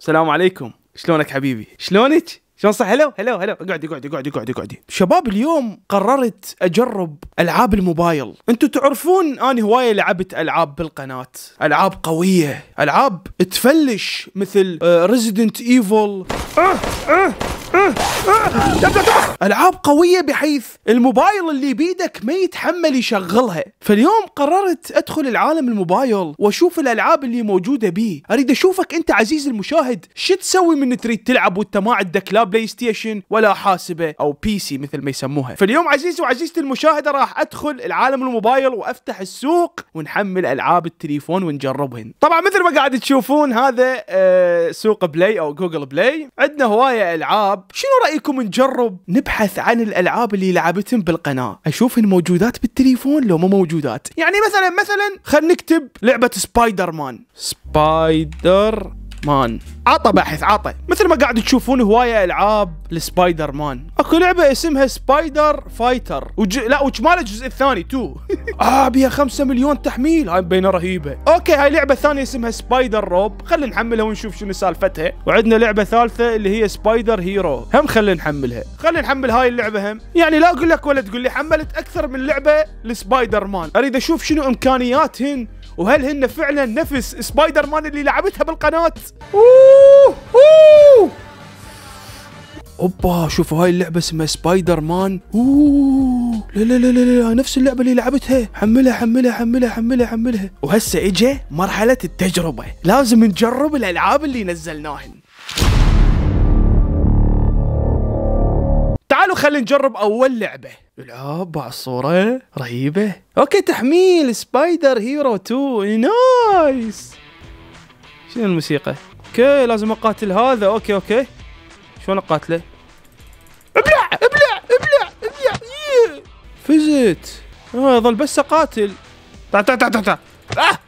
السلام عليكم شلونك حبيبي شلونك شلون صح هلو هلو هلو اقعدي اقعدي اقعدي اقعدي اقعدي شباب اليوم قررت اجرب العاب الموبايل انتم تعرفون انا هوايه لعبت العاب بالقناه العاب قويه العاب تفلش مثل ريزيدنت آه، ايفل أه، أه. العاب قويه بحيث الموبايل اللي بيدك ما يتحمل يشغلها فاليوم قررت ادخل العالم الموبايل واشوف الالعاب اللي موجوده بيه اريد اشوفك انت عزيزي المشاهد شو تسوي من تريد تلعب وانت ما عندك لا بلاي ستيشن ولا حاسبه او بي سي مثل ما يسموها فاليوم عزيزي وعزيزتي المشاهده راح ادخل العالم الموبايل وافتح السوق ونحمل العاب التليفون ونجربهن طبعا مثل ما قاعد تشوفون هذا آه، سوق بلاي او جوجل بلاي عندنا هوايه العاب الالعاب شنو رايكم نجرب نبحث عن الالعاب اللي لعبتهم بالقناه اشوف الموجودات بالتليفون لو مو موجودات يعني مثلا مثلا خل نكتب لعبه سبايدر مان سبايدر مان عطى بحث عطى مثل ما قاعد تشوفون هوايه العاب لسبايدر مان اكو لعبه اسمها سبايدر فايتر وج... لا وجمال الجزء الثاني تو اه بيها 5 مليون تحميل هاي مبينه رهيبه اوكي هاي لعبه ثانيه اسمها سبايدر روب خلينا نحملها ونشوف شنو سالفتها وعندنا لعبه ثالثه اللي هي سبايدر هيرو هم خلينا نحملها خلينا نحمل هاي اللعبه هم يعني لا اقول لك ولا تقول لي حملت اكثر من لعبه لسبايدر مان اريد اشوف شنو امكانياتهن وهل هن فعلا نفس سبايدر مان اللي لعبتها بالقناه اوه اوه اوبا شوفوا هاي اللعبة اسمها سبايدر مان اوه لا لا لا لا نفس اللعبة اللي لعبتها حملها حملها حملها حملها حملها وهسه اجى مرحلة التجربة لازم نجرب الالعاب اللي نزلناهن تعالوا خلينا نجرب اول لعبة العاب على الصورة رهيبة اوكي تحميل سبايدر هيرو 2 نايس شنو الموسيقى اوكي لازم اقاتل هذا اوكي اوكي شلون اقاتله ابلع ابلع ابلع ابلع إيه! فزت آه، اظل بس اقاتل تع تع تع تع اه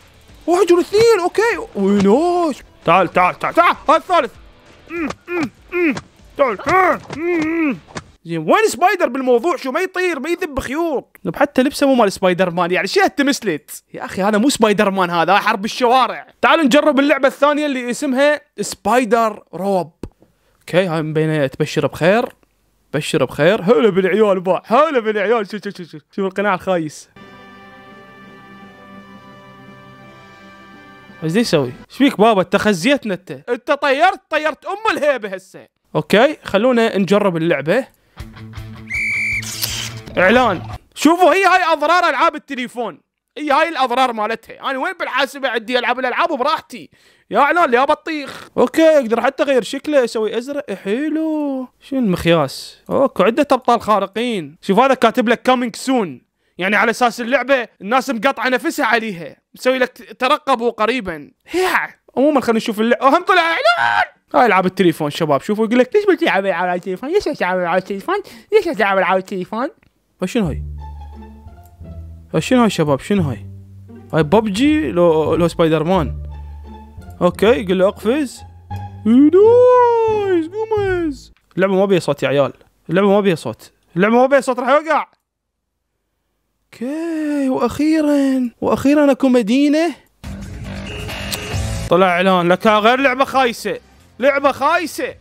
واحد اثنين اوكي وينوش تعال تعال تعال تعال هذا الثالث أمم، أمم، أمم. تعال آه، زين وين سبايدر بالموضوع شو ما يطير ما يذب خيوط طيب، حتى لبسه مو مال سبايدر مان يعني شيء التمسلت يا اخي هذا مو سبايدر مان هذا حرب الشوارع تعالوا نجرب اللعبه الثانيه اللي اسمها سبايدر روب اوكي هاي مبينه تبشر بخير بشر بخير هلا بالعيال با هلا بالعيال شوف شوف شوف شوف القناع الخايس ايش يسوي؟ ايش فيك بابا تخزيتنا انت؟ انت طيرت طيرت ام الهيبه هسه. اوكي خلونا نجرب اللعبه. اعلان شوفوا هي هاي اضرار العاب التليفون هي هاي الاضرار مالتها انا يعني وين بالحاسبه عندي العب الالعاب براحتي يا اعلان يا بطيخ اوكي اقدر حتى اغير شكله اسوي ازرق إيه، حلو شنو المقياس اوكي عده ابطال خارقين شوف هذا كاتب لك كامينج سون يعني على اساس اللعبه الناس مقطعه نفسها عليها مسوي لك ترقبوا قريبا عموما خلينا نشوف اللعبه هم طلع اعلان العاب التليفون شباب شوفوا يقول لك ليش بتلعب العاب على التليفون؟ ليش تلعب على التليفون؟ ليش تلعب على التليفون؟ فشنو هاي؟ فشنو هاي شباب شنو هاي؟ هاي ببجي لو لو سبايدر مان اوكي يقول له اقفز نايس قمز اللعبه ما بيها صوت يا عيال اللعبه ما بيها صوت اللعبه ما بيها صوت راح يوقع اوكي واخيرا واخيرا اكو مدينه طلع اعلان لك غير لعبه خايسه لعبه خايسه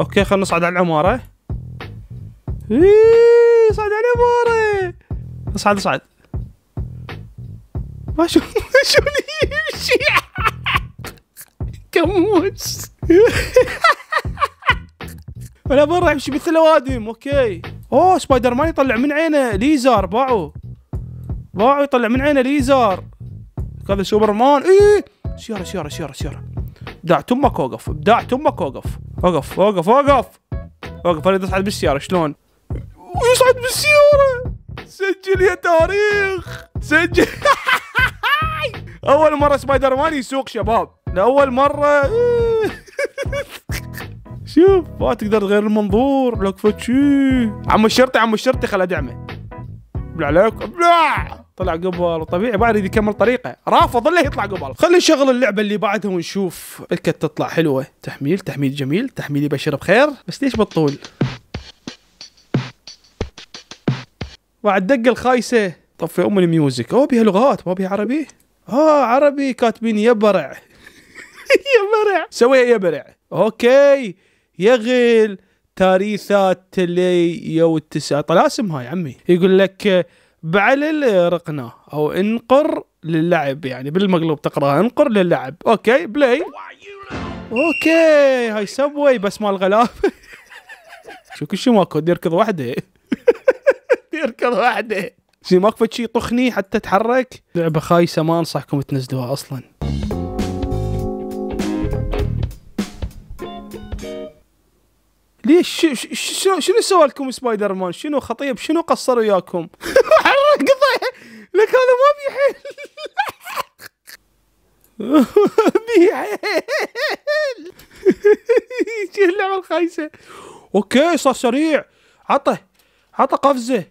اوكي خلينا نصعد على العماره اييي صعد على العماره اصعد اصعد ما اشوف ما اللي يمشي كموش انا برا امشي مثل الاوادم اوكي اوه سبايدر مان يطلع من عينه ليزر باعوا باعوا يطلع من عينه ليزر هذا مان ايه سياره سياره سياره سياره ابداع تمك وقف ابداع تمك وقف وقف وقف وقف وقف انا اصعد بالسياره شلون؟ ويصعد بالسياره سجل يا تاريخ سجل اول مره سبايدر مان يسوق شباب لاول مره شوف ما تقدر تغير المنظور لك فتشي عم الشرطي عم الشرطي خل ادعمه بلا عليك ابلع طلع قبل وطبيعي ما يريد يكمل طريقه رافض الا يطلع قبل خلينا نشغل اللعبه اللي بعدها ونشوف الكت تطلع حلوه تحميل تحميل جميل تحميل يبشر بخير بس ليش بالطول مع الدقه الخايسه طفي ام الميوزك اوه بها لغات ما بها عربي اه عربي كاتبين يبرع يبرع سويها يبرع اوكي يغل تاريثات لي يو طلع طلاسم هاي عمي يقول لك بعلل رقنا او انقر للعب يعني بالمقلوب تقراها انقر للعب اوكي بلاي اوكي هاي سبوي بس مال غلاف شو كل شيء ماكو يركض وحده يركض وحده شي ماكو شيء طخني حتى تحرك لعبه خايسه ما انصحكم تنزلوها اصلا ليش شنو شنو سوى لكم سبايدر مان؟ شنو خطيب؟ شنو قصر وياكم؟ حرك قطع لك هذا ما بيه حيل بي حيل شو اللعبه الخايسه اوكي صار سريع عطه عطه قفزه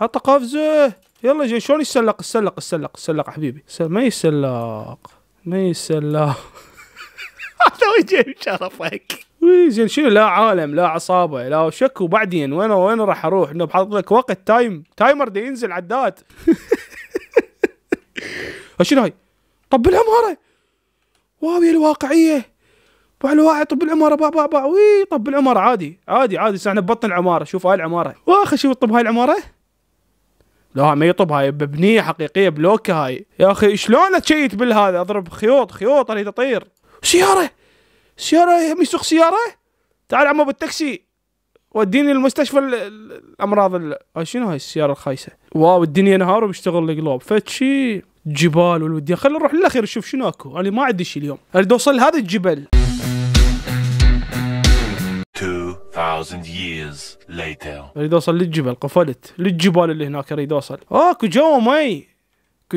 عطه قفزه يلا جاي شلون يتسلق السلق السلق السلق حبيبي ما يسلق ما يسلق هذا يجيب شرفك زين شنو لا عالم لا عصابه لا شك وبعدين وين وين راح اروح انه بحط لك وقت تايم تايمر دي ينزل عداد شنو هاي طب العماره واو يا الواقعيه الواحد طب العماره با با با وي طب العماره عادي عادي عادي احنا ببطن العماره شوف هاي العماره واخ شوف طب هاي العماره لا ما يطب هاي ببنيه حقيقيه بلوكه هاي يا اخي شلون تشيت بالهذا اضرب خيوط خيوط اريد اطير سياره سياره يا ميسوق سياره تعال عمو بالتاكسي وديني المستشفى الامراض ال... شنو هاي السياره الخايسه واو الدنيا نهار وبشتغل القلوب فتشي جبال والودية خلينا نروح للاخير نشوف شنو اكو انا ما عندي شي اليوم اريد اوصل لهذا الجبل 2000 years later اريد اوصل للجبل قفلت للجبال اللي هناك اريد اوصل اكو جو مي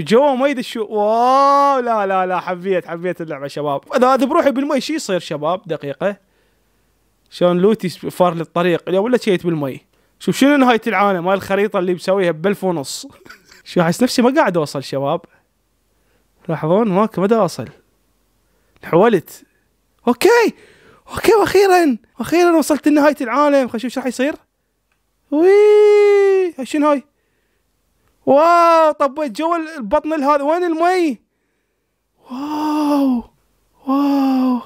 جوا ما يدشوا واو لا لا لا حبيت حبيت اللعبه شباب اذا هذا بروحي بالمي شو يصير شباب دقيقه شلون لوتي فار للطريق يا ولا شيت بالمي شوف شنو نهايه العالم هاي الخريطه اللي مسويها ب1000 ونص شو احس نفسي ما قاعد اوصل شباب لاحظون ماك ما اوصل حولت اوكي اوكي واخيرا اخيرا وصلت لنهايه العالم خلينا نشوف ايش راح يصير وي شنو هاي واو طبيت جوا البطن هذا وين المي واو واو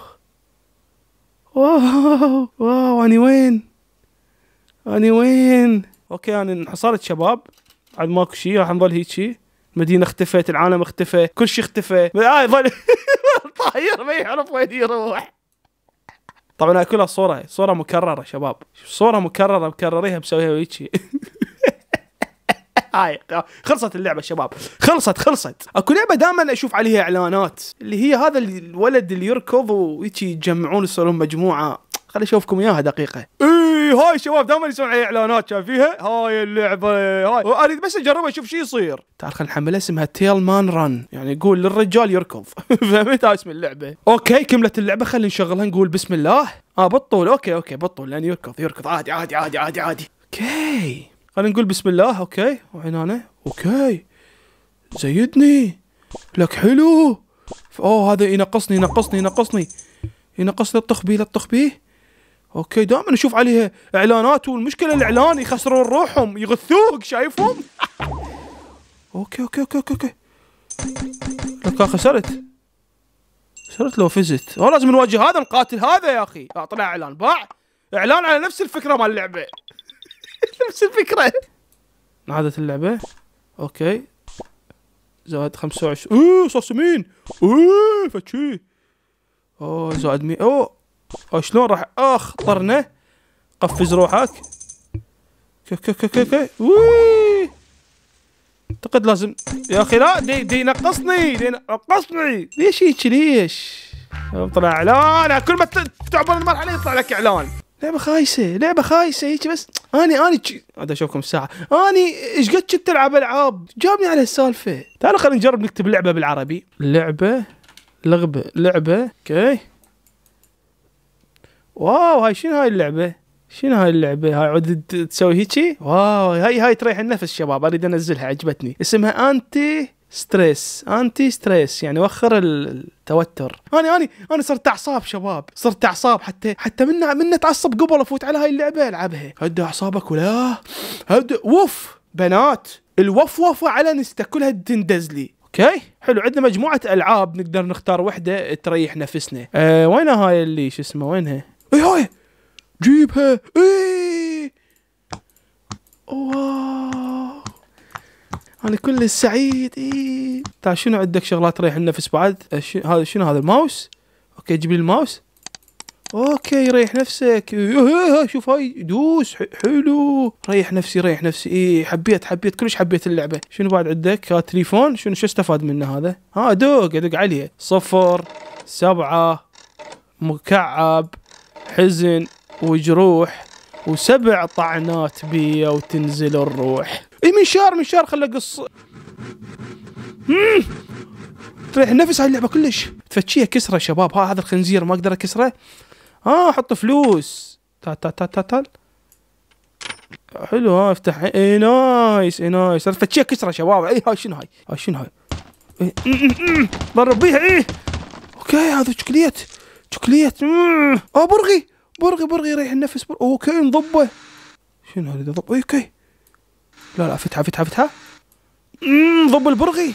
واو واو اني وين اني وين اوكي انا انحصرت شباب عاد ماكو شيء راح نظل هيجي المدينه اختفت العالم اختفى كل شيء اختفى آه ظل طاير ما يعرف وين يروح طبعا هاي كلها صوره صوره مكرره شباب صوره مكرره مكرريها مسويها هيجي دقائق آية. خلصت اللعبه شباب خلصت خلصت اكو لعبه دائما اشوف عليها اعلانات اللي هي هذا الولد اللي يركض ويجي يجمعون يصيرون مجموعه خليني اشوفكم اياها دقيقه اي هاي شباب دائما يسوون عليها اعلانات شايف فيها هاي اللعبه هاي واريد بس اجربها اشوف شو يصير تعال خلينا نحملها اسمها تيل مان رن يعني يقول للرجال يركض فهمت اسم اللعبه اوكي كملت اللعبه خلينا نشغلها نقول بسم الله اه بالطول اوكي اوكي بالطول لان يركض يركض عادي عادي عادي عادي عادي اوكي خلينا نقول بسم الله اوكي وعنانه اوكي زيدني لك حلو اوه هذا ينقصني ينقصني ينقصني ينقصني الطخ بيه لا بيه اوكي دائما اشوف عليها اعلانات والمشكله الاعلان يخسرون روحهم يغثوك شايفهم اوكي اوكي اوكي اوكي, أوكي. لك خسرت خسرت لو فزت او لازم نواجه هذا نقاتل هذا يا اخي اعطنا اعلان باع اعلان على نفس الفكره مال اللعبه نفس الفكرة عادة اللعبة اوكي زائد 25 اوه صار سمين اوه فتشي اوه زائد 100 اوه شلون راح اخ طرنا قفز روحك كي كي كي كي كي اعتقد لازم يا اخي لا دي دي نقصني دي نقصني ليش هيك ليش؟ طلع اعلان كل ما تعبر المرحله يطلع لك اعلان لعبه خايسه لعبه خايسه هيك بس اني اني هذا اشوفكم الساعه اني ايش قد كنت العب العاب جابني على السالفه تعالوا خلينا نجرب نكتب لعبه بالعربي لعبه لغبه لعبه اوكي واو هاي شنو هاي اللعبه شنو هاي اللعبه هاي عود تسوي هيك واو هاي هاي تريح النفس شباب اريد انزلها عجبتني اسمها انتي ستريس انتي ستريس يعني وخر التوتر انا انا انا صرت اعصاب شباب صرت اعصاب حتى حتى من من اتعصب قبل افوت على هاي اللعبه العبها هد اعصابك ولا هد وف بنات الوفوفه على نستا كلها تندز لي اوكي حلو عندنا مجموعه العاب نقدر نختار وحده تريح نفسنا أه وين هاي اللي شو اسمه وينها اي هاي جيبها اي اوه انا كل السعيد اي تعال شنو عندك شغلات تريح النفس بعد هذا شنو هذا الماوس اوكي جيب لي الماوس اوكي ريح نفسك شوف هاي دوس حلو ريح نفسي ريح نفسي اي حبيت حبيت كلش حبيت اللعبه شنو بعد عندك ها تليفون شنو شو استفاد منه هذا ها دوق ادق عليه صفر سبعة مكعب حزن وجروح وسبع طعنات بيا وتنزل الروح اي منشار منشار خلي قص تريح نفس هاي اللعبه كلش تفتشيها كسره شباب ها هذا الخنزير ما اقدر اكسره ها آه حط فلوس تا تا تا تا تا حلو ها افتح اي نايس اي نايس تفتشيها كسره شباب اي هاي شنو هاي هاي شنو هاي ضرب بيها اي اوكي هذا شكليت شكليت اه برغي برغي برغي يريح النفس برغي. اوكي نضبه شنو هذا ضب اوكي لا لا فتحه فتحه فتحه امم ضب البرغي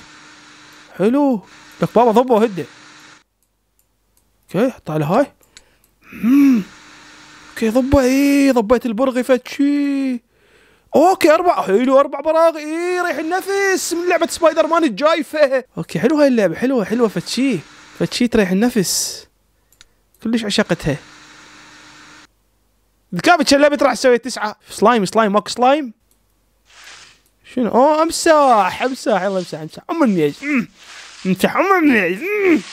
حلو لك بابا ضبه وهده اوكي حطها على هاي امم اوكي ضبه اي ضبيت البرغي فتشي اوكي اربع حلو اربع براغي اي ريح النفس من لعبه سبايدر مان الجايفه اوكي حلوه هاي اللعبه حلوه حلوه فتشي فتشي تريح النفس كلش عشقتها ذكابتش اللعبة راح تسوي تسعة سلايم سلايم ماكو سلايم شنو اوه امسح امسح يلا امسح امسح ام النيج امسح ام النيج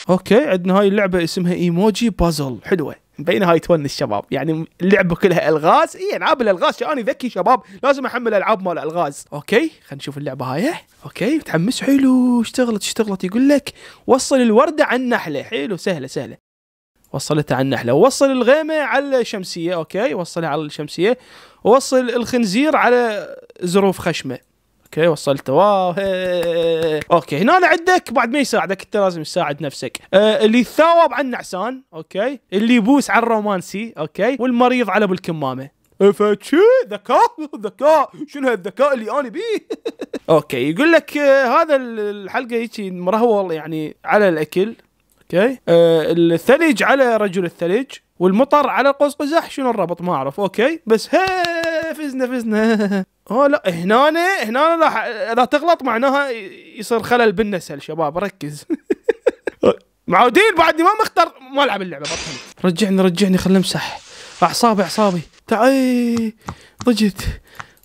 اوكي عندنا هاي اللعبة اسمها ايموجي بازل حلوة مبينه هاي تون الشباب يعني اللعبه كلها الغاز اي العاب الالغاز انا ذكي شباب لازم احمل العاب مال الغاز اوكي خلينا نشوف اللعبه هاي اوكي متحمس حلو اشتغلت اشتغلت يقول لك وصل الورده عن نحله حلو سهله سهله وصلته على النحله ووصل الغيمه على الشمسيه اوكي وصلها على الشمسيه ووصل الخنزير على زروف خشمه اوكي وصلته واو هي. اوكي هنا أنا عندك بعد ما يساعدك انت لازم تساعد نفسك آه اللي ثاوب على النعسان اوكي اللي يبوس على الرومانسي اوكي والمريض على ابو الكمامه فشو ذكاء ذكاء شنو هالذكاء اللي انا بيه اوكي يقول لك آه هذا الحلقه هيك مرهول يعني على الاكل اوكي آه الثلج على رجل الثلج والمطر على قوس قزح شنو الربط ما اعرف اوكي بس هي فزنا فزنا اوه لا هنا هنا راح لا تغلط معناها يصير خلل بالنسل شباب ركز معودين بعدني ما مختار ما العب اللعبه بطل رجعني رجعني خليني امسح اعصابي اعصابي تعي ضجت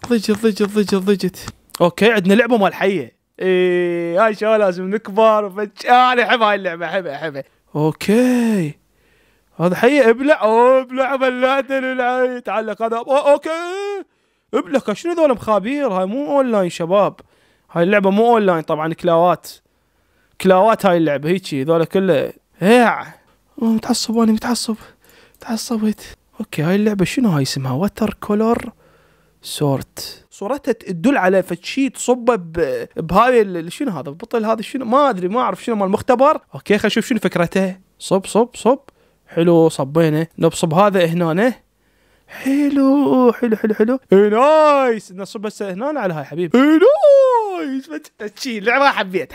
ضجت ضجت ضجت ضجت اوكي عندنا لعبه مال حيه ايه هاي شغله لازم نكبر وفج... آه انا احب هاي اللعبه احبها احبها اوكي هذا حي ابلع اوه ابلع العي تعلق هذا أو اوكي ابلع شنو ذول مخابير هاي مو اونلاين شباب هاي اللعبة مو اونلاين طبعا كلاوات كلاوات هاي اللعبة هيجي ذولا كله هيع إيه. متعصب انا متعصب تعصبت اوكي هاي اللعبة شنو هاي اسمها وتر كولر سورت صورتها تدل على فتشي تصبه بهاي شنو هذا البطل هذا شنو ما ادري ما اعرف شنو مال مختبر اوكي خلينا نشوف شنو فكرته صب صب صب حلو صبينه نبصب هذا هنا حلو حلو حلو حلو اي نايس نصب بس هنا على هاي حبيبي اي نايس تشيل لعبه حبيت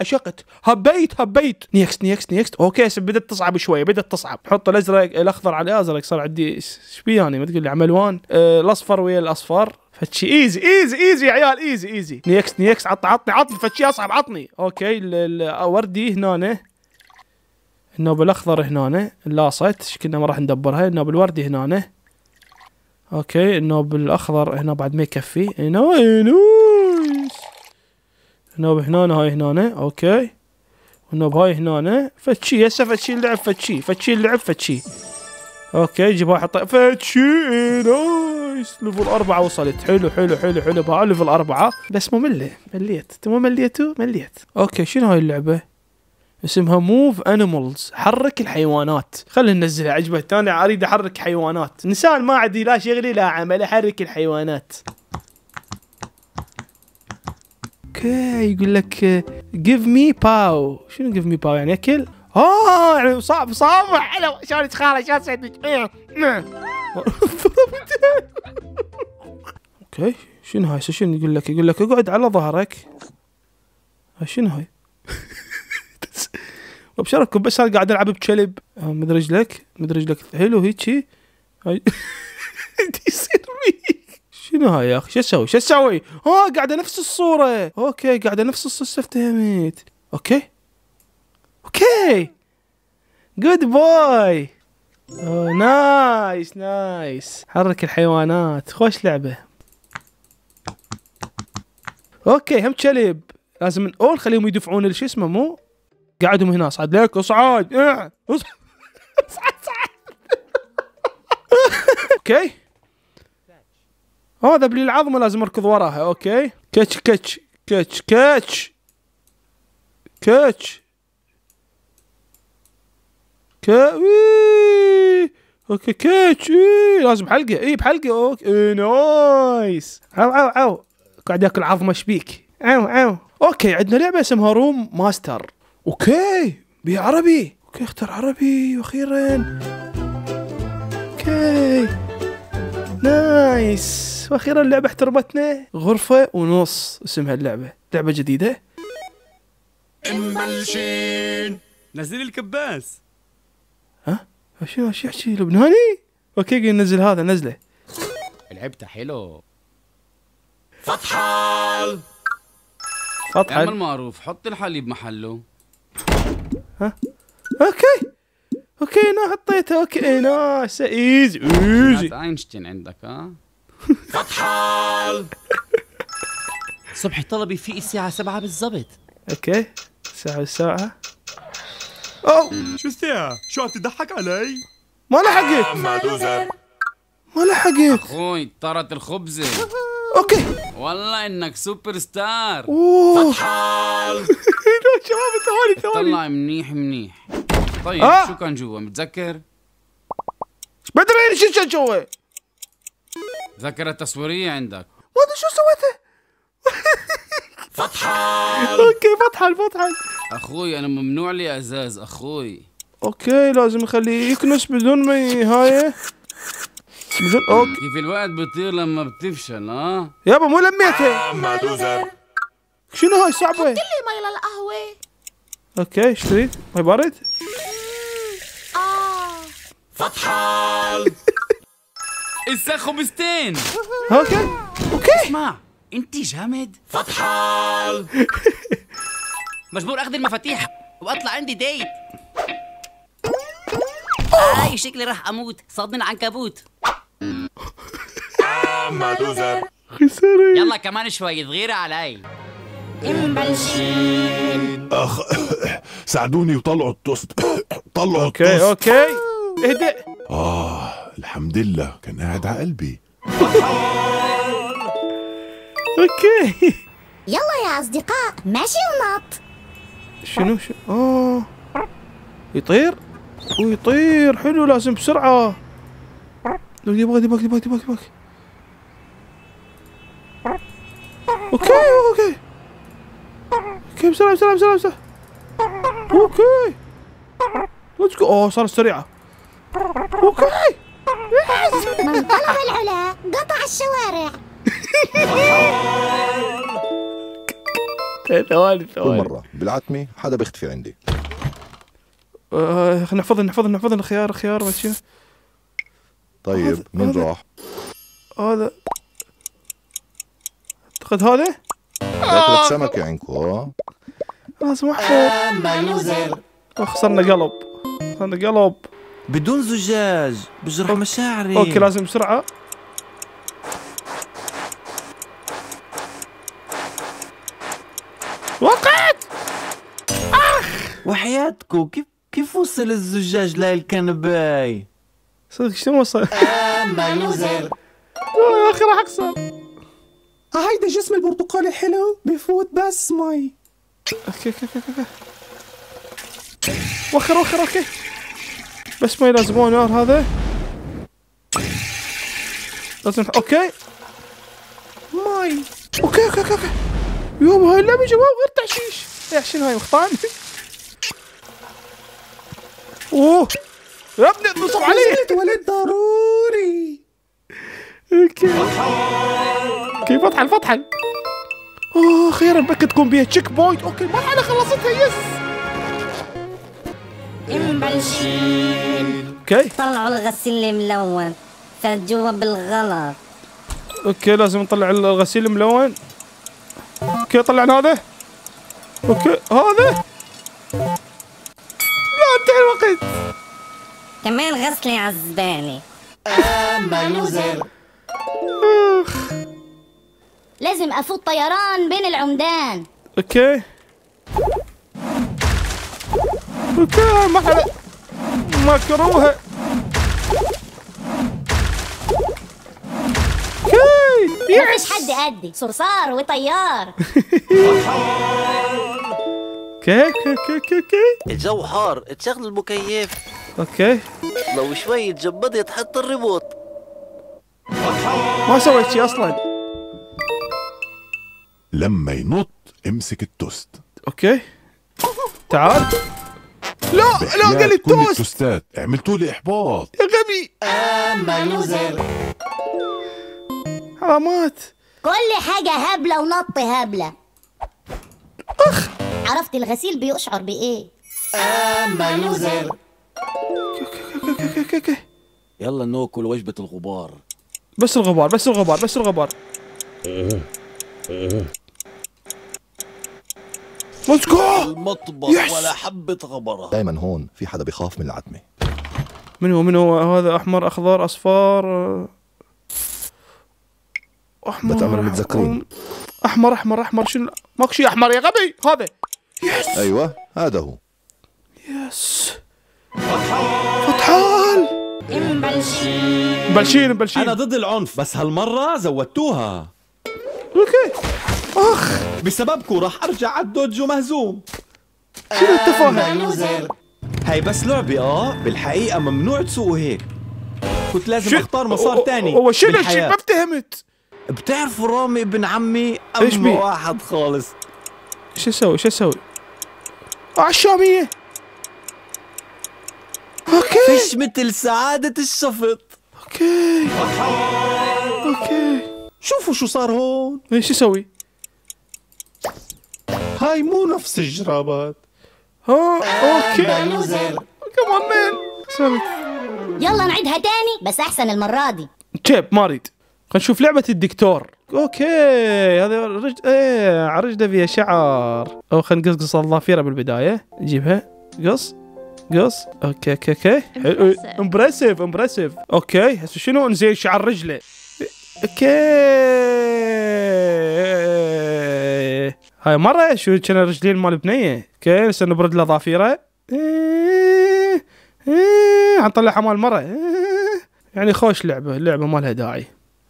عشقت هبيت هبيت نيكست نيكست نيكست اوكي بدت تصعب شويه بدت تصعب حط الازرق الاخضر على الازرق صار عندي ايش بي يعني ما تقول لي عملوان وان إيه، الاصفر ويا الاصفر فتشي ايزي ايزي ايزي يا عيال ايزي ايزي نيكست نيكست عط عطني عطني فتشي اصعب عطني اوكي الوردي هنا النوب الاخضر هنا لاصت كنا ما راح ندبرها النوب الوردي هنا اوكي النوب الاخضر هنا بعد ما يكفي هنا نويس النوب هنا هاي هنا اوكي والنوب هاي هنا فتشي هسه فتشي اللعب فتشي فتشي اللعب فتشي اوكي جيبها حط فتشي نايس ليفل أربعة وصلت حلو حلو حلو حلو بها ليفل أربعة بس مملة مليت مو مليتو مليت اوكي شنو هاي اللعبة اسمها موف انيمالز حرك الحيوانات خلينا ننزلها عجبه انا اريد احرك حيوانات انسان ما عندي لا شغلي لا عمل احرك الحيوانات اوكي يقول لك جيف مي باو شنو جيف مي باو يعني اكل اه يعني صعب صعب حلو شلون تخارج شلون تسوي إيه، إيه. اوكي شنو هاي شنو يقول لك يقول لك اقعد على ظهرك شنو هاي ابشركم بس انا قاعد العب بشلب آه، مد رجلك مد رجلك حلو هيجي يصير شنو هاي يا اخي شو اسوي شو اسوي ها قاعده نفس الصوره اوكي قاعده نفس الصوره افتهمت اوكي اوكي جود بوي نايس نايس حرك الحيوانات خوش لعبه اوكي هم كلب لازم اول خليهم يدفعون شو اسمه مو قعدهم هنا اصعد لك اصعد اصعد إيه. اصعد اوكي هذا بلي العظمه لازم اركض وراها اوكي كتش كتش كتش كتش كتش كوي إيه. اوكي كتش إيه. لازم حلقة اي بحلقه اوكي نايس عو عو عو قاعد ياكل عظمه شبيك عو عو اوكي عندنا لعبه اسمها روم ماستر اوكي بي عربي اوكي اختر عربي واخيرا اوكي نايس واخيرا اللعبة احترمتنا غرفة ونص اسمها اللعبة لعبة جديدة مبلشين نزل الكباس ها شو شو يحكي لبناني اوكي نزل هذا نزله لعبته حلو فتحال فتحال يا عم المعروف حط الحليب محله ها اوكي اوكي هنا حطيتها اوكي إيه، نايس ايزي ايزي اينشتين عندك ها فتحال صبحي طلبي في الساعة 7 بالضبط اوكي ساعة ساعة او شو الساعة؟ شو عم تضحك علي؟ ما لحقت آه، ما لحقت اخوي طرت الخبزة اوكي والله انك سوبر ستار اوه فتحان شباب ثواني ثواني طلع منيح منيح طيب آه. شو كان جوا متذكر؟ بدري شو كان جوا؟ ذاكرة تصويرية عندك وانا شو سويته؟ فتحان اوكي فتحان فتحان اخوي انا ممنوع لي ازاز اخوي اوكي لازم اخليه يكنس بدون ما هاي مليون اوكي كيف الوقت بيطير لما بتفشل اه يابا مو لميتها شنو هاي صعبة؟ حط لي مي للقهوة اوكي اشتري مي بارد؟ اه فتحان الساخو بستين اوكي اوكي اسمع انت جامد فتحال مجبور اخذ المفاتيح واطلع عندي ديت هاي شكلي راح اموت صدني العنكبوت خسارة يلا كمان شوي صغيرة علي مبلشين اخ ساعدوني وطلعوا التوست طلعوا التوست اوكي اوكي اهدئ اه الحمد لله كان قاعد على قلبي اوكي يلا يا اصدقاء ماشي ونط شنو شنو اه يطير ويطير حلو لازم بسرعه دي دي باك دي باك دي باك دي باك اوكي اوكي اوكي بسرعة بسرعة بسرعة بسرعة اوكي ليتس جو اوه صارت سريعة اوكي من طلب العلا قطع الشوارع ثواني ثواني مرة بالعتمة حدا بيختفي عندي خلينا نحفظ نحفظ نحفظ خيار خيار ماشي طيب مين راح؟ هذا اعتقد هذا؟ ذاكرة سمكة عندكم راس محفوظ خسرنا قلب خسرنا قلب بدون زجاج بجرح مشاعري اوكي لازم بسرعة وقعت اخ وحياتكم كيف كيف وصل الزجاج لهالكنباي صدق شنو وصل؟ اما لوزر يا اخي راح اخسر آه، هيدا جسم البرتقال الحلو بفوت بس مي اوكي اوكي اوكي اوكي وخر وخر اوكي بس ما يلازمون نار هذا لازم اوكي ماي اوكي اوكي اوكي, أوكي. يوم هاي اللعبه شباب غير تعشيش يا شنو هاي مخطان اوه يا ابني اتصل علي ولد ضروري اوكي كيف فتحه الفتحه اوه خيرا بكت تكون بيها تشيك بوينت اوكي المرحله خلصتها يس مبلشين اوكي طلعوا الغسيل الملون فجوا بالغلط اوكي لازم نطلع الغسيل الملون اوكي طلعنا هذا اوكي هذا لا انتهى الوقت كمان غسلي عزباني اما لوزر لازم افوت طيران بين العمدان اوكي اوكي محل مكروهه اوكي يس حد قدي صرصار وطيار اوكي اوكي اوكي الجو حار اتشغل المكيف اوكي لو شوي تجمدت حط الريبوت ما سويت شيء اصلا لما ينط امسك التوست اوكي تعال لا لا قال التوست عملتوا لي احباط يا غبي اما لوزر حرامات كل حاجه هبله ونط هبله اخ عرفت الغسيل بيشعر بايه اما لوزر يلا ناكل وجبة الغبار بس الغبار بس الغبار بس الغبار ليتس جو المطبخ يس. ولا حبة غبرة دايما هون في حدا بيخاف من العتمة من هو من هو هذا احمر اخضر اصفار احمر بتعمل متذكرين احمر احمر احمر شنو ماكو شيء احمر يا غبي هذا يس ايوه هذا هو يس فتحان مبلشين مبلشين مبلشين انا ضد العنف بس هالمره زودتوها اوكي اخ بسببكم راح ارجع على الدوجو مهزوم شنو التفاهه هي آه، بس لعبة اه بالحقيقة ممنوع تسوقوا هيك كنت لازم اختار مسار ثاني هو شنو الشيء ما فهمت بتعرفوا رامي ابن عمي ام واحد خالص شو اسوي شو اسوي؟ الشامية آه، اوكي فيش مثل سعادة الشفط اوكي اوكي شوفوا شو صار هون ايش سوي؟ هاي مو نفس الجرابات ها اوكي كمان مين سوري يلا نعيدها تاني بس احسن المرة دي تشيب ما اريد خلينا نشوف لعبة الدكتور اوكي هذا رجل ايه على رجله فيها شعر او خلينا نقصقص قصة فيها بالبداية نجيبها قص قص اوكي اوكي اوكي امبرسيف امبرسيف اوكي هسه شنو زين شعر رجله اوكي هاي مره شو كان رجلين مال بنيه اوكي هسه نبرد له ظافيره حنطلعها إيه، إيه، إيه، مال مره يعني خوش لعبه لعبه ما لها داعي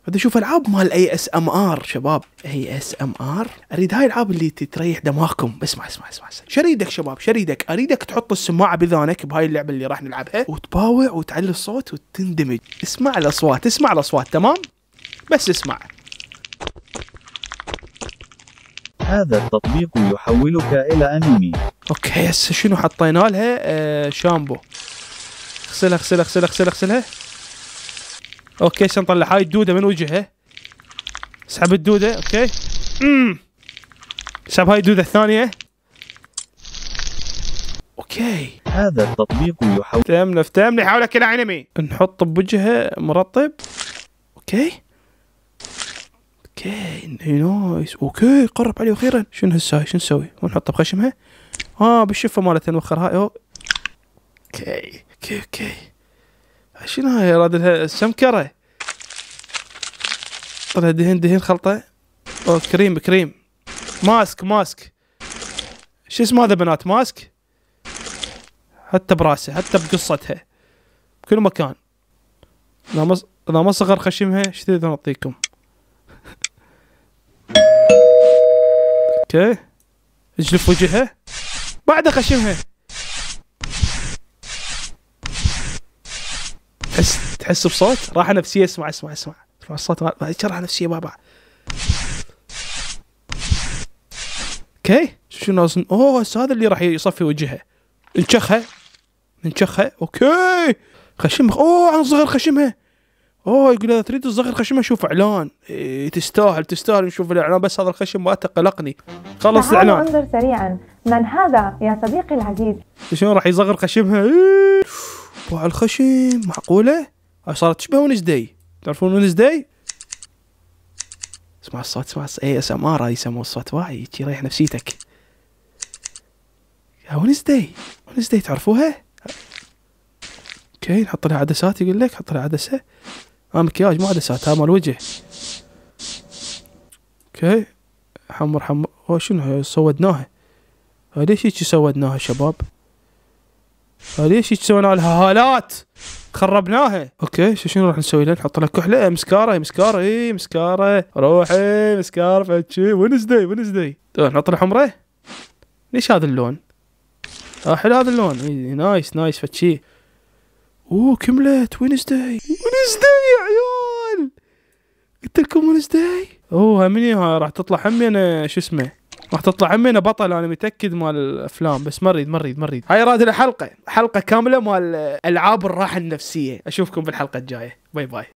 بدي اشوف العاب مال اي اس ام ار شباب اي اس ام ار اريد هاي العاب اللي تريح دماغكم اسمع اسمع اسمع, اسمع. شريدك شباب شريدك اريدك تحط السماعه بذانك بهاي اللعبه اللي راح نلعبها وتباوع وتعلي الصوت وتندمج اسمع الاصوات اسمع الاصوات تمام بس اسمع هذا التطبيق يحولك الى انمي اوكي هسه شنو حطينا لها آه شامبو اغسلها اغسلها اغسلها اغسلها اغسلها اوكي عشان نطلع هاي الدوده من وجهه اسحب الدوده اوكي امم اسحب هاي الدوده الثانيه اوكي هذا التطبيق يحاول تم نفتم يحاول الى انمي نحط بوجهه مرطب اوكي اوكي نايس اوكي قرب عليه اخيرا شنو هسه شنو نسوي؟ ونحطه بخشمها اه بالشفه مالته هاي اوكي اوكي اوكي شنو هاي رادتها سمكره طلع دهن دهن خلطه او كريم كريم ماسك ماسك شو اسمه هذا بنات ماسك حتى براسه حتى بقصتها بكل مكان اذا ما اذا ما صغر خشمها ايش تريد نعطيكم اوكي اجلف وجهها بعد خشمها تحس تحس بصوت راحه نفسيه اسمع اسمع اسمع اسمع الصوت راحه نفسيه بابا اوكي شنو نازل اوه هسه هذا اللي راح يصفي وجهه انشخها انشخها اوكي خشم اوه عن صغر خشمها اوه يقول اذا تريد الصغر خشمها شوف اعلان إيه تستاهل تستاهل نشوف الاعلان بس هذا الخشم ما قلقني خلص الاعلان انظر سريعا من هذا يا صديقي العزيز شنو راح يصغر خشمها إيه وعلى الخشم معقولة صارت تشبه داي تعرفون داي اسمع الصوت اسمع إيه، الصوت اي اس ام ار يسموه الصوت واعي يريح نفسيتك ونس داي تعرفوها اوكي نحط لها عدسات يقول لك حط لها عدسه ما آه، مكياج مو عدسات ها آه، مال وجه اوكي حمر حمر شنو سودناها ليش هيك سودناها شباب ليش لها هالات خربناها اوكي شنو راح نسوي له نحط له كحله مسكاره مسكاره اي مسكاره روحي مسكاره فتشي ونزدي ونزدي نحط له حمره ليش هذا اللون؟ آه حلو هذا اللون اي نايس نايس فتشي اوه كملت وينزداي وينزداي يا عيال قلت لكم وينزداي اوه هاي راح تطلع همي يعني، انا شو اسمه راح تطلع عمينا بطل انا متاكد مال الافلام بس ما اريد ما اريد ما اريد هاي راد الحلقه حلقه كامله مال العاب الراحه النفسيه اشوفكم بالحلقه الجايه باي باي